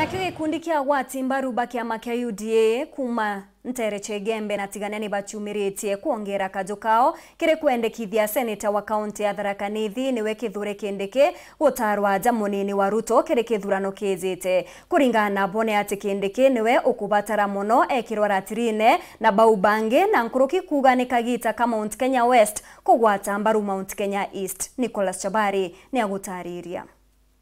nakio gikundi kia watimbaruba kiama kia UDA kuma ntere gembe na tigania nibachiumiritie kuongera kajo kao kiri kwendekithia seneta wa kaunti ya tharaka nithi niwe kithure kindiki gutarwa nja nini wa ruto kiri kithurano kijite kuringana na mbone ati kindiki niwe ukubatara muno ekirwa ratirine na baubangi na nkuruki kuga ni kagita ka mount kenya west kugwata mbaru mount kenya east nicholas chabari ni agutariria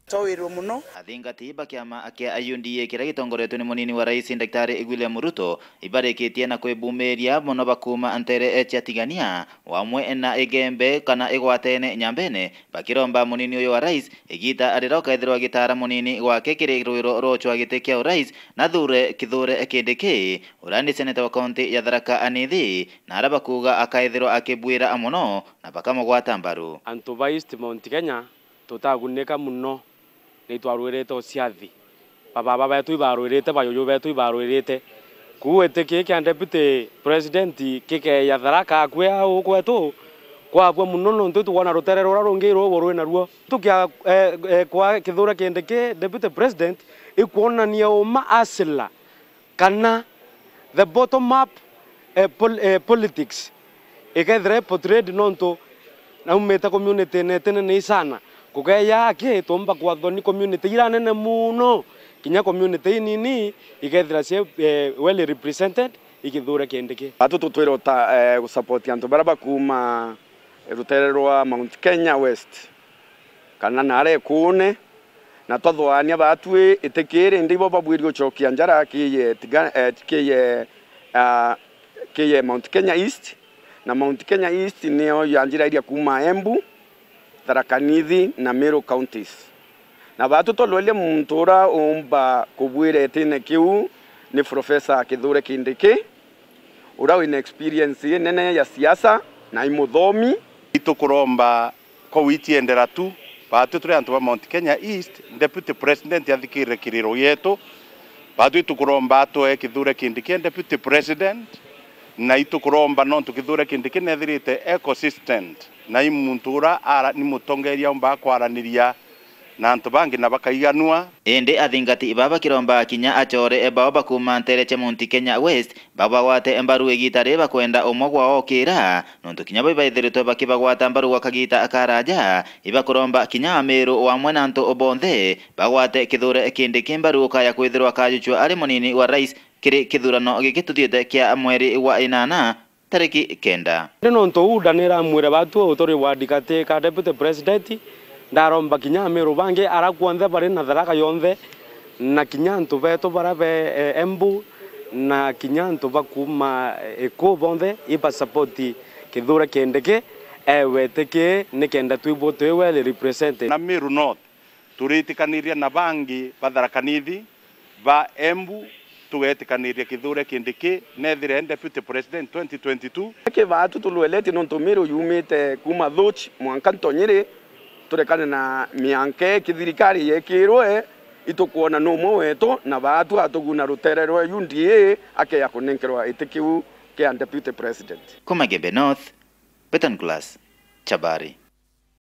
to muno athinga tiba kiama kia UNDA kiria gitongoretwe ni munini wa rais daktari William Ruto ibarikitie na kwibumiria muno bakuma ntere tigania wamwe na igembe kana igwatene nyambene bakiromba munini uyo wa rais igita arira kaithirwa gitara munini gwake kiri rwiro rochwa gite kia urais na thure kithure kindi ki urani seneta wa kaunti ya Tharaka Anithi na ara bakuga akaithirwa akibwira muno na bakamugwata mbaru antu Mount Kenya tutaguneka muno nä twarwä o ciathä bababa betå ibarwä rä te bayåyå betå ibarwä deputy president kä keya tharaka akue ya å gwetå kwabua må no nä tå tuwona rå tere rå rä a rå ngä rå kwa kä thå ra deputy president ä kuonania å asila kana the bottom up uh, pol uh, politics ä portrayed nontå naumä te community netene nä icana kugeya aki tumba thoni community ira nene muno kinya community inini igethira cie eh, well represented igithura kindiki atu tutwira ta eh, gusupport antu bara bakuma eh, rutere rwa Mount Kenya West kana nare kune na twathwania batu itikire ndi bo babwiri njara kiye tiga eh, kiye ah, ki ye Mount Kenya East na Mount Kenya East niyo yanjira ya kuma Embu tarakanidhi na Meru counties na vatu tolole muntura umba kubwire tine kiu ni profesa kithure kindiki uria wina experience nene ya siasa na imuthomi witi endera tu vatu turi antu va mount kenya east deputy president ya yathikire kiriro yetu kuromba itukuromba atoe kithure kindiki deputy president na itu kuromba no tukithure kindi kinethirite ecosystem na imuntura ara ni mutongeria mba kwaraniria na antu bangi na bakaiganua indi athingati kiromba kinya achore ebao che munti kenya west wate embaru egita reba bakwenda omwe gwao kira nontu kinya baibaithiritwe bakibagwata mbaru gwa kagita akaraja kuromba kinya amiru wamwe na antu obonthe bagwate kithure kindi kimbaru mbaru ukaya kwithirwa kajuchwa ari munini wa rais kiri kithurano gigituthiite kia mweri wa inana tariki kenda ri nontu udanira mwire batu utori wa dikati ka deputy president ndaromba kinya miru bange arakuonde bare na tharaka yonde na kinya ntu betu bara be e, embu na kinya ntu bakuma iku e, bonthe ibasapoti kithura kindiki ewetiki nikenda twibwo twiweli represente na miru north turitikaniria na bangi batharakanithi ba embu tugetikaniria kithure kindi ki nethire deputy president 2022 kivatu tulweleti nontu miru yumite kuma dhuch mwanka ntonyiri turekane na mianke kithirikari yekirwe eh, itukuona no mwe wetu na batu atuguna rutererwe uda akeya kunenkerwa itikiu kia deputy president kumagembe north betangulas chabari